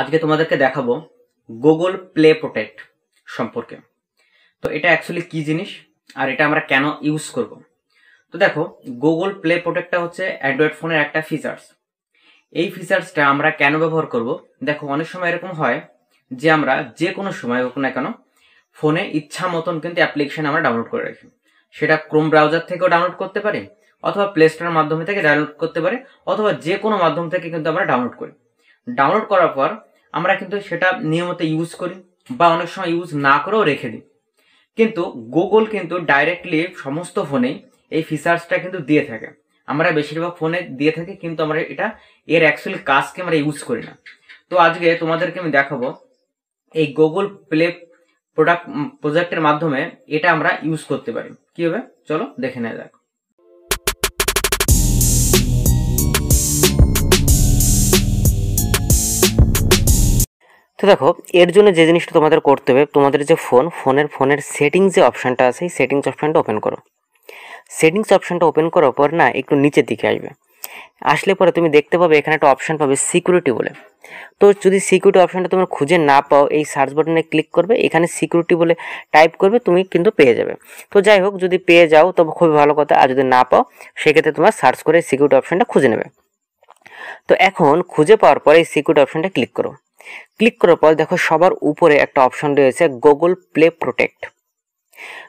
আজকে তোমাদেরকে দেখাবো গুগল প্লে প্রোটেক্ট সম্পর্কে তো এটা অ্যাকচুয়ালি কি জিনিস আর এটা আমরা কেন ইউজ করব তো দেখো গুগল প্লে প্রোটেক্টটা হচ্ছে অ্যান্ড্রয়েড ফোনের একটা ফিচার্স এই ফিচার্সটা আমরা কেন ব্যবহার করব দেখো অনেক সময় এরকম হয় যে আমরা যে কোনো সময় হোক না কেন ফোনে ইচ্ছা মতন কিন্তু অ্যাপ্লিকেশন আমরা ডাউনলোড করে রাখি সেটা ক্রোম ব্রাউজার থেকেও ডাউনলোড করতে পারি অথবা প্লে স্টোরের মাধ্যমে থেকে ডাউনলোড করতে পারে অথবা যে কোনো মাধ্যম থেকে কিন্তু আমরা ডাউনলোড করি ডাউনলোড করার পর আমরা কিন্তু সেটা নিয়মিত ইউজ করি বা অনেক সময় ইউজ না করেও রেখে দিই কিন্তু গুগল কিন্তু ডাইরেক্টলি সমস্ত ফোনে এই ফিচার্সটা কিন্তু দিয়ে থাকে আমরা বেশিরভাগ ফোনে দিয়ে থাকি কিন্তু আমরা এটা এর অ্যাকচুয়ালি কাজকে আমরা ইউজ করি না তো আজকে তোমাদেরকে আমি দেখাবো এই গুগল প্লে প্রোডাক্ট প্রজেক্টের মাধ্যমে এটা আমরা ইউজ করতে পারি কি হবে চলো দেখে নেওয়া যাক তো দেখো এর জন্য যে জিনিসটা তোমাদের করতে হবে তোমাদের যে ফোন ফোনের ফোনের সেটিংস যে অপশানটা আছে সেটিংস অপশানটা ওপেন করো সেটিংস অপশানটা ওপেন করার পর না একটু নিচের দিকে আসবে আসলে পরে তুমি দেখতে পাবে এখানে একটা অপশান পাবে সিকিউরিটি বলে তো যদি সিকিউরিটি অপশানটা তোমার খুঁজে না পাও এই সার্চ বাটনে ক্লিক করবে এখানে সিকিউরিটি বলে টাইপ করবে তুমি কিন্তু পেয়ে যাবে তো যাই হোক যদি পেয়ে যাও তবে খুবই ভালো কথা আর যদি না পাও সেক্ষেত্রে তোমার সার্চ করে সিকিউরিটি অপশানটা খুঁজে নেবে তো এখন খুঁজে পাওয়ার পরে এই সিকিউরিটি অপশানটা ক্লিক করো ক্লিক করার পর দেখো সবার উপরে একটা অপশন রয়েছে গুগল প্লে প্রোটেক্ট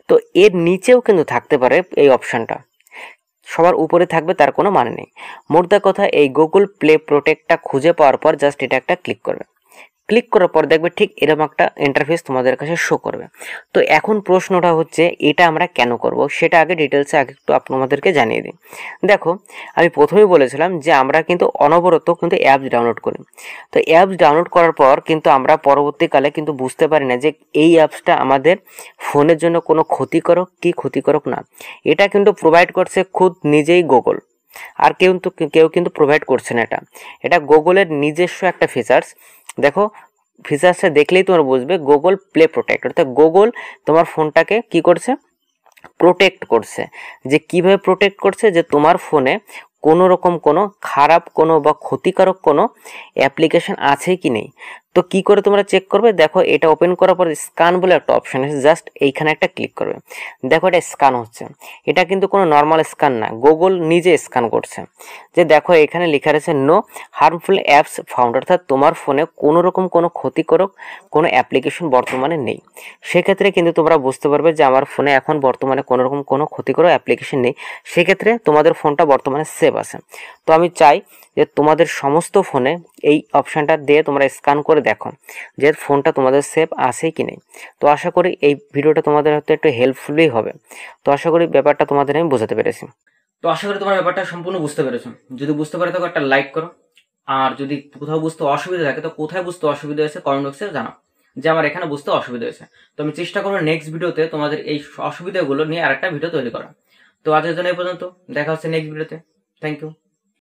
তো এর নিচেও কিন্তু থাকতে পারে এই অপশনটা সবার উপরে থাকবে তার কোনো মানে নেই মোট কথা এই গুগল প্লে প্রোটেক্টটা খুঁজে পাওয়ার পর জাস্ট এটা একটা ক্লিক করবে ক্লিক করার পর দেখবে ঠিক এরকম একটা ইন্টারফেস তোমাদের কাছে শো করবে তো এখন প্রশ্নটা হচ্ছে এটা আমরা কেন করব সেটা আগে ডিটেলসে আগে একটু আপনাদেরকে জানিয়ে দিই দেখো আমি প্রথমেই বলেছিলাম যে আমরা কিন্তু অনবরত কিন্তু অ্যাপস ডাউনলোড করি তো অ্যাপস ডাউনলোড করার পর কিন্তু আমরা পরবর্তীকালে কিন্তু বুঝতে পারি না যে এই অ্যাপসটা আমাদের ফোনের জন্য কোনো ক্ষতিকারক কি ক্ষতিকারক না এটা কিন্তু প্রোভাইড করছে খুদ নিজেই গুগল আর কেউ কিন্তু কেউ কিন্তু প্রোভাইড করছে না এটা এটা গুগলের নিজস্ব একটা ফিচার্স দেখো ফিচার্সটা দেখলেই তোমার বুঝবে গুগল প্লে প্রোটেক্ট অর্থাৎ গুগল তোমার ফোনটাকে কি করছে প্রোটেক্ট করছে যে কিভাবে প্রোটেক্ট করছে যে তোমার ফোনে কোনো রকম কোনো খারাপ কোনো বা ক্ষতিকারক কোনো অ্যাপ্লিকেশন আছে কি নেই তো কি করে তোমরা চেক করবে দেখো এটা ওপেন করার পর স্ক্যান বলে একটা অপশন আছে জাস্ট এইখানে একটা ক্লিক করবে দেখো এটা স্ক্যান হচ্ছে এটা কিন্তু কোনো নর্মাল স্ক্যান না গুগল নিজে স্ক্যান করছে যে দেখো এখানে লেখা রয়েছে নো হার্মফুল অ্যাপস ফাউন্ড অর্থাৎ তোমার ফোনে কোনো রকম কোনো ক্ষতিকারক কোনো অ্যাপ্লিকেশন বর্তমানে নেই সেক্ষেত্রে কিন্তু তোমরা বুঝতে পারবে যে আমার ফোনে এখন বর্তমানে কোনো রকম কোনো ক্ষতিকারক অ্যাপ্লিকেশন নেই সেক্ষেত্রে তোমাদের ফোনটা বর্তমানে সেভ আছে তো আমি চাই যে তোমাদের সমস্ত ফোনে এই অপশানটা দিয়ে তোমরা স্ক্যান করে দেখো যে ফোনটা তোমাদের সেফ আছে কি নেই তো আশা করি এই ভিডিওটা তোমাদের হয়তো একটু হেল্পফুলই হবে তো আশা করি ব্যাপারটা তোমাদের আমি বোঝাতে পেরেছি তো আশা করি তোমার ব্যাপারটা সম্পূর্ণ বুঝতে পেরেছো যদি বুঝতে পারে থাকো একটা লাইক করো আর যদি কোথাও বুঝতে অসুবিধা থাকে তো কোথায় বুঝতে অসুবিধা হয়েছে কমেন্ট বক্সে জানাও যে আমার এখানে বুঝতে অসুবিধা হয়েছে তো আমি চেষ্টা করবো নেক্সট ভিডিওতে তোমাদের এই অসুবিধাগুলো নিয়ে আরেকটা ভিডিও তৈরি করা তো আজকের জন্য এই পর্যন্ত দেখা হচ্ছে নেক্সট ভিডিওতে থ্যাংক ইউ